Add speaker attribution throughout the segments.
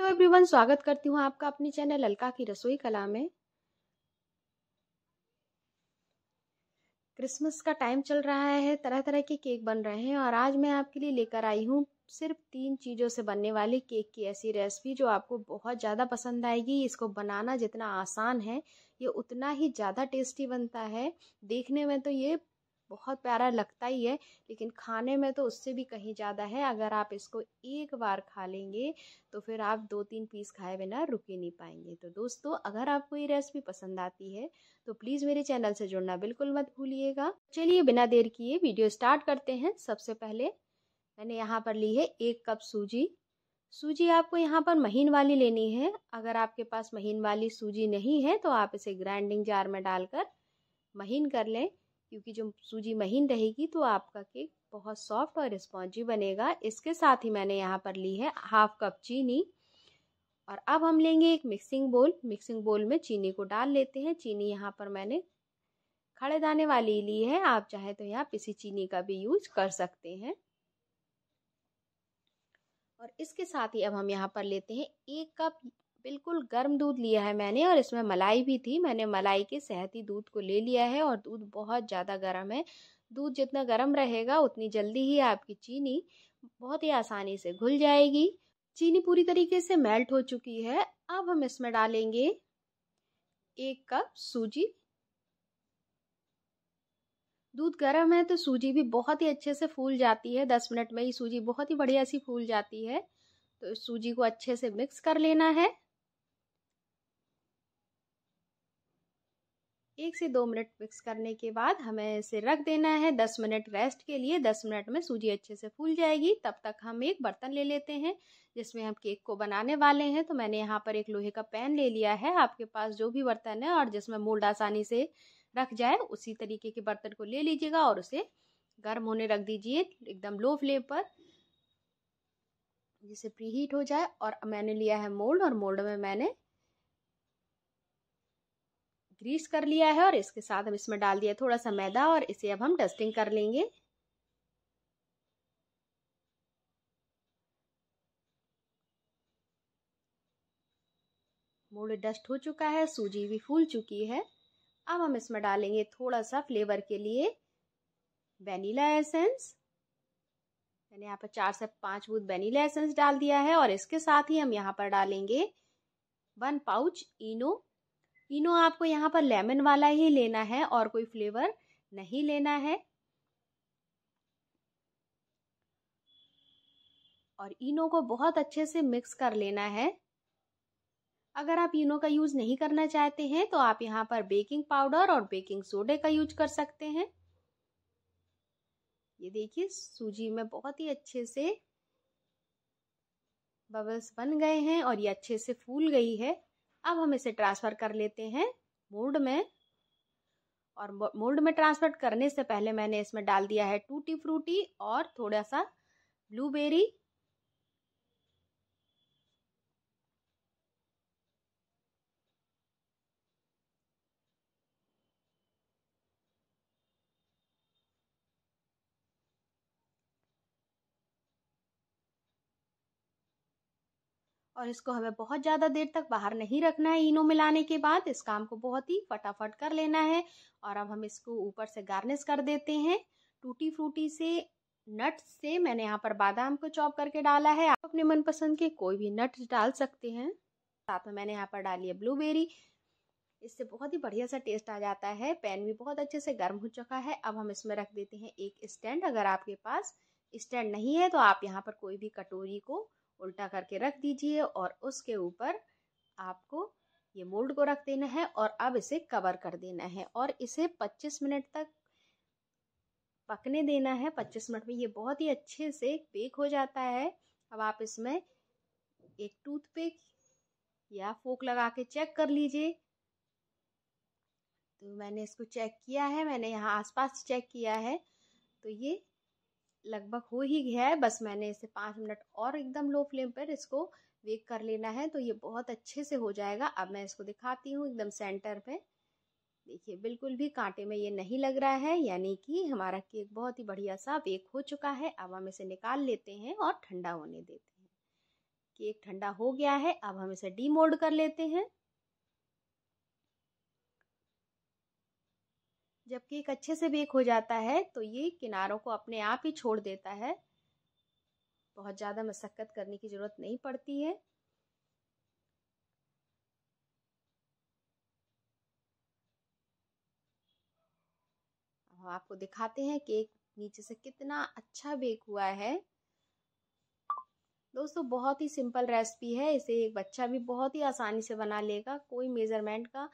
Speaker 1: hello everyone स्वागत करती हूँ आपका अपने चैनल अलका की रसोई कला में क्रिसमस का टाइम चल रहा है तरह तरह के केक बन रहे हैं और आज मैं आपके लिए लेकर आई हूँ सिर्फ तीन चीज़ों से बनने वाले केक की ऐसी रेसिपी जो आपको बहुत ज़्यादा पसंद आएगी इसको बनाना जितना आसान है ये उतना ही ज़्यादा टेस्टी बनता है देखने में तो ये बहुत प्यारा लगता ही है लेकिन खाने में तो उससे भी कहीं ज़्यादा है अगर आप इसको एक बार खा लेंगे तो फिर आप दो तीन पीस खाए बिना रुके नहीं पाएंगे तो दोस्तों अगर आपको ये रेसिपी पसंद आती है तो प्लीज़ मेरे चैनल से जुड़ना बिल्कुल मत भूलिएगा चलिए बिना देर किए वीडियो स्टार्ट करते हैं सबसे पहले मैंने यहाँ पर ली है एक कप सूजी सूजी आपको यहाँ पर महीन वाली लेनी है अगर आपके पास महीन वाली सूजी नहीं है तो आप इसे ग्राइंडिंग जार में डालकर महीन कर लें क्योंकि जो सूजी महीन रहेगी तो आपका केक बहुत सॉफ्ट और स्पॉन्जी बनेगा इसके साथ ही मैंने यहाँ पर ली है हाफ कप चीनी और अब हम लेंगे एक मिक्सिंग बोल मिक्सिंग बोल में चीनी को डाल लेते हैं चीनी यहाँ पर मैंने खड़े दाने वाली ली है आप चाहे तो यहाँ पिसी चीनी का भी यूज कर सकते हैं और इसके साथ ही अब हम यहाँ पर लेते हैं एक कप बिल्कुल गर्म दूध लिया है मैंने और इसमें मलाई भी थी मैंने मलाई के सेहती दूध को ले लिया है और दूध बहुत ज़्यादा गर्म है दूध जितना गर्म रहेगा उतनी जल्दी ही आपकी चीनी बहुत ही आसानी से घुल जाएगी चीनी पूरी तरीके से मेल्ट हो चुकी है अब हम इसमें डालेंगे एक कप सूजी दूध गर्म है तो सूजी भी बहुत ही अच्छे से फूल जाती है दस मिनट में ही सूजी बहुत ही बढ़िया सी फूल जाती है तो सूजी को अच्छे से मिक्स कर लेना है एक से दो मिनट मिक्स करने के बाद हमें इसे रख देना है दस मिनट रेस्ट के लिए दस मिनट में सूजी अच्छे से फूल जाएगी तब तक हम एक बर्तन ले लेते हैं जिसमें हम केक को बनाने वाले हैं तो मैंने यहाँ पर एक लोहे का पैन ले लिया है आपके पास जो भी बर्तन है और जिसमें मोल्ड आसानी से रख जाए उसी तरीके के बर्तन को ले लीजिएगा और उसे गर्म होने रख दीजिए एकदम लो फ्लेम पर जिसे प्री हीट हो जाए और मैंने लिया है मोल्ड और मोल्ड में मैंने ग्रीस कर लिया है और इसके साथ हम इसमें डाल दिया थोड़ा सा मैदा और इसे अब हम डस्टिंग कर लेंगे मोल्ड डस्ट हो चुका है सूजी भी फूल चुकी है अब हम इसमें डालेंगे थोड़ा सा फ्लेवर के लिए वेनिला एसेंस मैंने यहाँ पर चार से पांच बूथ वेनिला एसेंस डाल दिया है और इसके साथ ही हम यहाँ पर डालेंगे वन पाउच इनो इनो आपको यहाँ पर लेमन वाला ही लेना है और कोई फ्लेवर नहीं लेना है और इनो को बहुत अच्छे से मिक्स कर लेना है अगर आप इनो का यूज नहीं करना चाहते हैं तो आप यहाँ पर बेकिंग पाउडर और बेकिंग सोडे का यूज कर सकते हैं ये देखिए सूजी में बहुत ही अच्छे से बबल्स बन गए हैं और ये अच्छे से फूल गई है अब हम इसे ट्रांसफ़र कर लेते हैं मोल्ड में और मोल्ड में ट्रांसफ़र करने से पहले मैंने इसमें डाल दिया है टूटी फ्रूटी और थोड़ा सा ब्लूबेरी और इसको हमें बहुत ज़्यादा देर तक बाहर नहीं रखना है इनो मिलाने के बाद इस काम को बहुत ही फटाफट कर लेना है और अब हम इसको ऊपर से गार्निश कर देते हैं टूटी फ्रूटी से नट्स से मैंने यहाँ पर बादाम को चॉप करके डाला है आप अपने मनपसंद के कोई भी नट्स डाल सकते हैं साथ में मैंने यहाँ पर डाली है ब्लूबेरी इससे बहुत ही बढ़िया सा टेस्ट आ जाता है पैन भी बहुत अच्छे से गर्म हो चुका है अब हम इसमें रख देते हैं एक स्टैंड अगर आपके पास स्टैंड नहीं है तो आप यहाँ पर कोई भी कटोरी को उल्टा करके रख दीजिए और उसके ऊपर आपको ये मोल्ड को रख देना है और अब इसे कवर कर देना है और इसे 25 मिनट तक पकने देना है 25 मिनट में ये बहुत ही अच्छे से बेक हो जाता है अब आप इसमें एक टूथपिक या फोक लगा के चेक कर लीजिए तो मैंने इसको चेक किया है मैंने यहाँ आसपास चेक किया है तो ये लगभग हो ही गया है बस मैंने इसे पाँच मिनट और एकदम लो फ्लेम पर इसको वेक कर लेना है तो ये बहुत अच्छे से हो जाएगा अब मैं इसको दिखाती हूँ एकदम सेंटर पे देखिए बिल्कुल भी कांटे में ये नहीं लग रहा है यानी कि हमारा केक बहुत ही बढ़िया सा वेक हो चुका है अब हम इसे निकाल लेते हैं और ठंडा होने देते हैं केक ठंडा हो गया है अब हम इसे डीमोल्ड कर लेते हैं जबकि एक अच्छे से बेक हो जाता है तो ये किनारों को अपने आप ही छोड़ देता है बहुत ज़्यादा मशक्क़त करने की ज़रूरत नहीं पड़ती है आपको दिखाते हैं केक नीचे से कितना अच्छा बेक हुआ है दोस्तों बहुत ही सिंपल रेसिपी है इसे एक बच्चा भी बहुत ही आसानी से बना लेगा कोई मेज़रमेंट का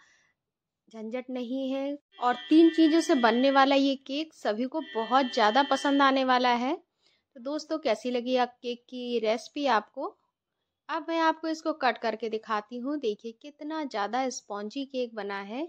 Speaker 1: झंझट नहीं है और तीन चीज़ों से बनने वाला ये केक सभी को बहुत ज़्यादा पसंद आने वाला है तो दोस्तों कैसी लगी आप केक की रेसिपी आपको अब मैं आपको इसको कट करके दिखाती हूँ देखिए कितना ज़्यादा स्पॉन्जी केक बना है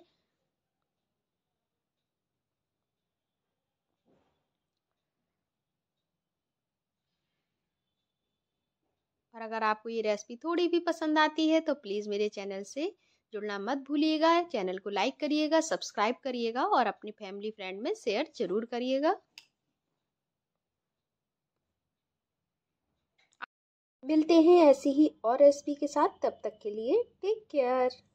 Speaker 1: और अगर आपको ये रेसिपी थोड़ी भी पसंद आती है तो प्लीज़ मेरे चैनल से जुड़ना मत भूलिएगा चैनल को लाइक करिएगा सब्सक्राइब करिएगा और अपनी फैमिली फ्रेंड में शेयर जरूर करिएगा मिलते हैं ऐसी ही और रेसिपी के साथ तब तक के लिए टेक केयर